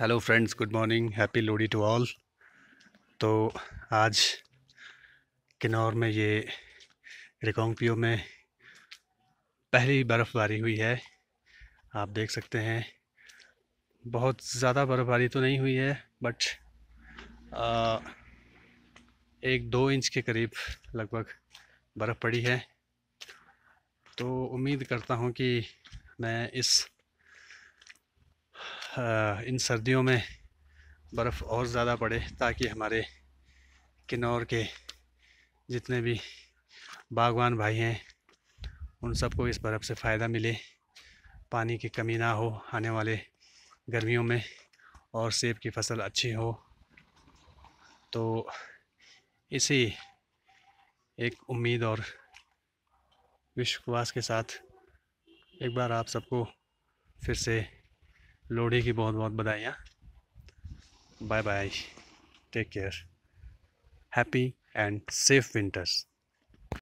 hello friends good morning happy Lohri to all तो आज किन्नौर में ये रिकोंगपियो में पहली बर्फ़बारी हुई है आप देख सकते हैं बहुत ज़्यादा बर्फ़बारी तो नहीं हुई है बट आ, एक दो इंच के करीब लगभग बर्फ़ पड़ी है तो उम्मीद करता हूँ कि मैं इस इन सर्दियों में बर्फ़ और ज़्यादा पड़े ताकि हमारे किन्नौर के जितने भी बागवान भाई हैं उन सबको इस बर्फ़ से फ़ायदा मिले पानी की कमी ना हो आने वाले गर्मियों में और सेब की फ़सल अच्छी हो तो इसी एक उम्मीद और विश्वास के साथ एक बार आप सबको फिर से लोहड़ी की बहुत बहुत बधाइयाँ bye bye take care happy and safe winters